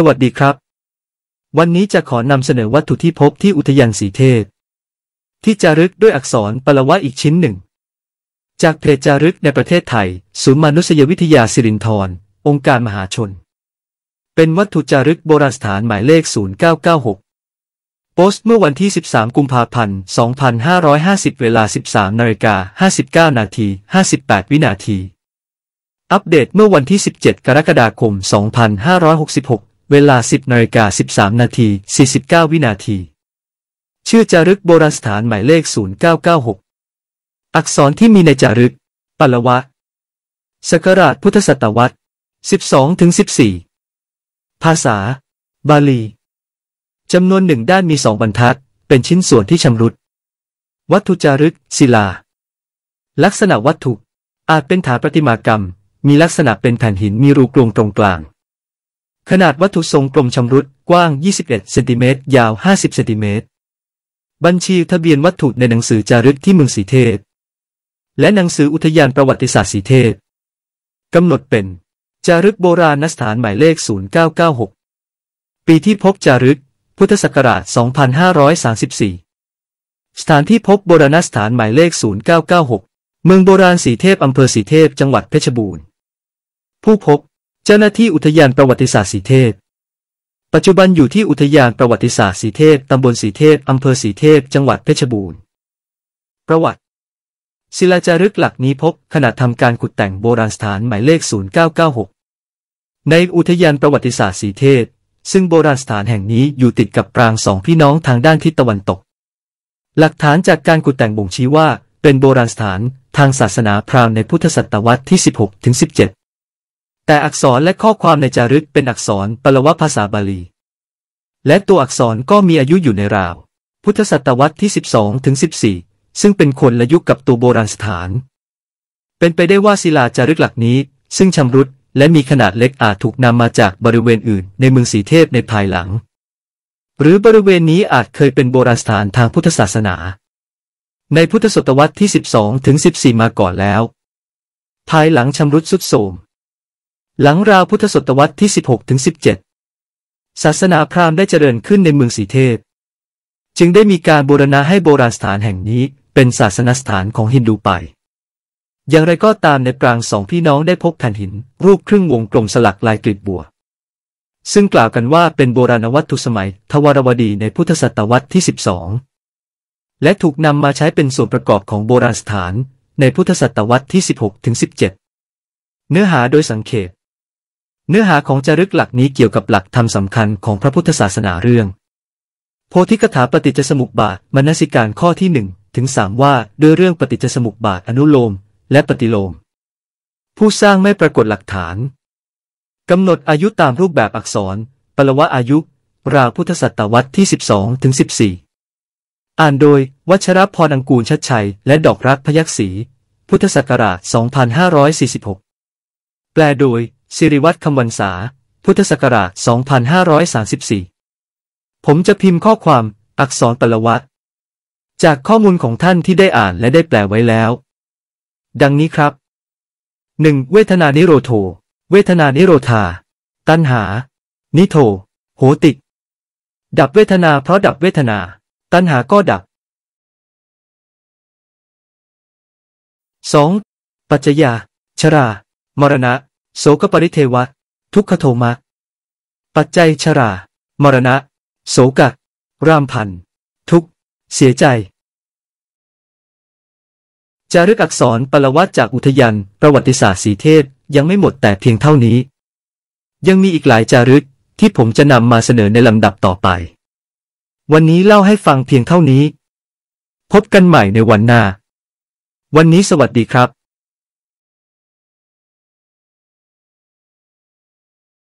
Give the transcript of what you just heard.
สวัสดีครับ วันนี้จะขอนำเสนอวัตถุที่พบที่อุทยานสีเทพที่จารึกด้วยอักษรปละวะอีกชิ้นหนึ่ง จากเพจจารึกในประเทศไทย ศูนย์มนุษยวิทยาสิรินธร องค์การมหาชน เป็นวัตถุจารึกโบราณสถานหมายเลข 0996โพสต์เมื่อวันที่ 13 กุมภาพันธ์ 2550 เวลา 13นาฬิกา59นาที58 วินาที อัปเดตเมื่อวันที่ 17 กรกฎาคม 2566เวลา 10นาฬิกา13นาที49 วินาทีชื่อจารึกโบราณสถานหมายเลข 0996 อักษรที่มีในจารึกปัลวะสกราชพุทธศตวรรษ12ถึง14 ภาษา บาลีจำนวนหนึ่งด้านมีสองบรรทัดเป็นชิ้นส่วนที่ชำรุด วัตถุจารึกศิลา ลักษณะวัตถุ อาจเป็นฐานประติมากรรม มีลักษณะเป็นแผ่นหินมีรูกลวงตรงกลางขนาดวัตถุทรงกลมชำรุดกว้าง 21 เซนติเมตร ยาว 50 เซนติเมตรบัญชีทะเบียนวัตถุในหนังสือจารึกที่เมืองสีเทพและหนังสืออุทยานประวัติศาสตร์สีเทพกำหนดเป็น จารึกโบราณสถานหมายเลข 0996 ปีที่พบจารึก พุทธศักราช 2534 สถานที่พบโบราณสถานหมายเลข 0996 เมืองโบราณสีเทพอำเภอสีเทพจังหวัดเพชรบูรณ์ ผู้พบเจ้าหน้าที่อุทยานประวัติศาสตร์สีเทพปัจจุบันอยู่ที่อุทยานประวัติศาสตร์สีเทพตำบลสีเทพอำเภอสีเทพจังหวัดเพชรบูรณ์ ประวัติศิลาจารึกหลักนี้พบขณะทำการขุดแต่งโบราณสถานหมายเลข0996ในอุทยานประวัติศาสตร์สีเทพซึ่งโบราณสถานแห่งนี้อยู่ติดกับปรางสองพี่น้องทางด้านทิศตะวันตก หลักฐานจากการขุดแต่งบ่งชี้ว่า เป็นโบราณสถาน ทางศาสนาพราหมณ์ในพุทธศตวรรษที่ 16ถึง17แต่อักษรและข้อความในจารึกเป็นอักษรปลวะภาษาบาลี และตัวอักษรก็มีอายุอยู่ในราว พุทธศตวรรษที่ 12ถึงสิซึ่งเป็นคนละยุคกับตัวโบราณสถาน เป็นไปได้ว่าศิลาจารึกหลักนี้ ซึ่งชำรุดและมีขนาดเล็กอาจถูกนำมาจากบริเวณอื่น ในเมืองสีเทพในภายหลัง หรือบริเวณนี้อาจเคยเป็นโบราณสถานทางพุทธศาสนา ในพุทธศตวรรษที่ 12ถึงสิมาก่อนแล้ว ภายหลังชำรุดสุดโทรมหลังราวพุทธศตวรรษที่ 16ถึง17 ศาสนาพราหมณ์ได้เจริญขึ้นในเมืองสีเทพ จึงได้มีการบูรณะให้โบราณสถานแห่งนี้เป็นศาสนสถานของฮินดูไป อย่างไรก็ตามในปรางสองพี่น้องได้พบแผ่นหิน รูปครึ่งวงกลมสลักลายกลีบบัว ซึ่งกล่าวกันว่าเป็นโบราณวัตถุสมัย ทวารวดีในพุทธศตวรรษที่ 12 และถูกนำมาใช้เป็นส่วนประกอบของโบราณสถานในพุทธศตวรรษที่ 16ถึง17 เนื้อหาโดยสังเขปเนื้อหาของจารึกหลักนี้เกี่ยวกับหลักธรรมสำคัญของพระพุทธศาสนาเรื่อง โพธิกถาปฏิจจสมุปบาทมนสิการข้อที่หนึ่งถึงสามว่าด้วยเรื่องปฏิจจสมุปบาท อนุโลม และปฏิโลม ผู้สร้างไม่ปรากฏหลักฐานกำหนดอายุตามรูปแบบอักษรปลวะอายุราวพุทธศตวรรษที่ 12ถึง14 อ่านโดยวัชรพรอังกูลชัดชัย และดอกรักพยักษีพุทธศักราช 2546 แปลโดยสิริวัตรคำวันษา พุทธศักราช2534 ผมจะพิมพ์ข้อความ อักษรปลวัตจากข้อมูลของท่านที่ได้อ่านและได้แปลไว้แล้ว ดังนี้ครับ 1. เวทนานิโรโท เวทนา นิโรธา ตัณหา นิโทโหติ ดับเวทนาเพราะดับเวทนา ตัณหาก็ดับ 2. ปัจจยา ชรา มรณะโสกปริเทวะ ทุกขโทมะ ปัจจัย ชรา มรณะ โสกะ รามพันทุกเสียใจ จารึกอักษรปรวัตจากอุทยาน ประวัติศาสตร์สีเทศยังไม่หมดแต่เพียงเท่านี้ ยังมีอีกหลายจารึกที่ผมจะนำมาเสนอในลำดับต่อไป วันนี้เล่าให้ฟังเพียงเท่านี้ พบกันใหม่ในวันหน้าวันนี้สวัสดีครับ